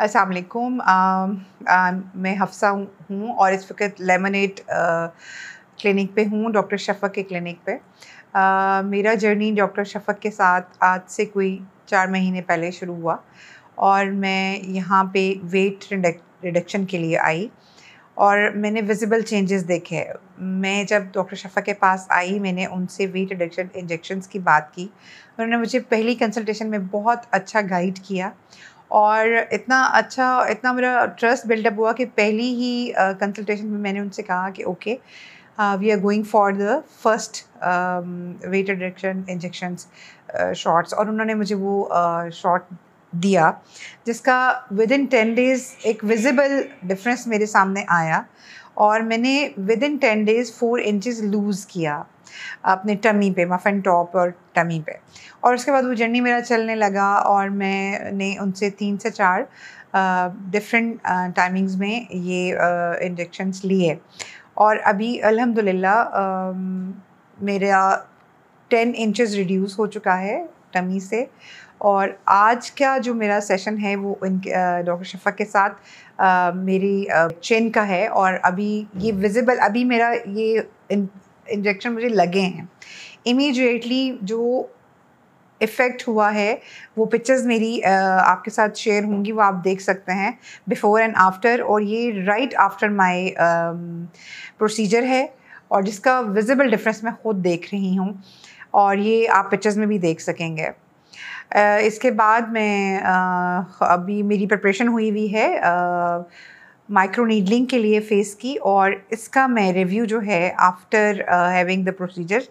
असलकुम um, um, मैं हफ्सा हूँ और इस वक्त लेमनेट क्लिनिक uh, पे हूँ डॉक्टर शफक के क्लिनिक पे आ, uh, मेरा जर्नी डॉक्टर शफक के साथ आज से कोई चार महीने पहले शुरू हुआ और मैं यहाँ पे वेट रिडक्शन के लिए आई और मैंने विजिबल चेंजेस देखे मैं जब डॉक्टर शफा के पास आई मैंने उनसे वेट रिडक्शन इंजेक्शन की बात की उन्होंने मुझे पहली कंसल्टेशन में बहुत अच्छा गाइड किया और इतना अच्छा इतना मेरा ट्रस्ट बिल्डअप हुआ कि पहली ही कंसल्टेशन में मैंने उनसे कहा कि okay we are going for the first weight reduction injections shots और उन्होंने मुझे वो शॉट uh, दिया जिसका विद इन टेन डेज़ एक विजिबल डिफरेंस मेरे सामने आया और मैंने within ten days four inches loose किया अपने टमी पे मफन टॉप और टमी पे और उसके बाद वो जर्नी मेरा चलने लगा और मैंने उनसे तीन से चार डिफरेंट टाइमिंग्स में ये इंजेक्शन्स लिए और अभी अल्हम्दुलिल्लाह मेरा टेन इंचेस रिड्यूस हो चुका है टमी से और आज का जो मेरा सेशन है वो इनके डॉक्टर शफा के साथ आ, मेरी चेन का है और अभी ये विजिबल अभी मेरा ये इंजेक्शन मुझे लगे हैं इमीडिएटली जो इफ़ेक्ट हुआ है वो पिक्चर्स मेरी आ, आपके साथ शेयर होंगी वो आप देख सकते हैं बिफ़ोर एंड आफ्टर और ये राइट आफ्टर माय प्रोसीजर है और जिसका विजिबल डिफरेंस मैं खुद देख रही हूँ और ये आप पिक्चर्स में भी देख सकेंगे इसके बाद मैं अभी मेरी प्रिपरेशन हुई हुई है माइक्रो नीडलिंग के लिए फेस की और इसका मैं रिव्यू जो है आफ्टर हैविंग द प्रोसीजर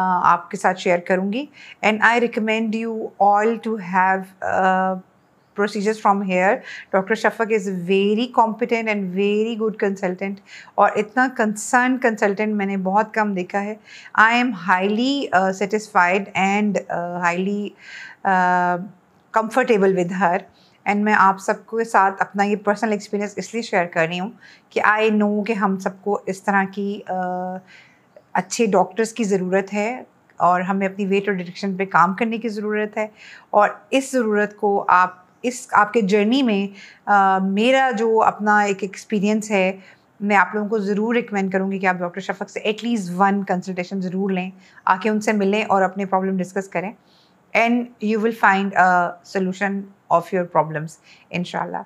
आपके साथ शेयर करूँगी and I recommend you all to have procedures from here doctor Shafaq is very competent and very good consultant और इतना कंसर्न कंसल्टेंट मैंने बहुत कम देखा है I am highly satisfied and highly comfortable with her and मैं आप सबको के साथ अपना ये पर्सनल एक्सपीरियंस इसलिए शेयर कर रही हूँ कि आई नो कि हम सबको इस तरह की uh, अच्छे डॉक्टर्स की ज़रूरत है और हमें अपनी वेट और डिटेक्शन पे काम करने की ज़रूरत है और इस ज़रूरत को आप इस आपके जर्नी में आ, मेरा जो अपना एक एक्सपीरियंस है मैं आप लोगों को ज़रूर रिकमेंड करूँगी कि आप डॉक्टर शफक से एटलीस्ट वन कंसल्टेशन ज़रूर लें आके उनसे मिलें और अपने प्रॉब्लम डिस्कस करें and you will find a solution of your problems in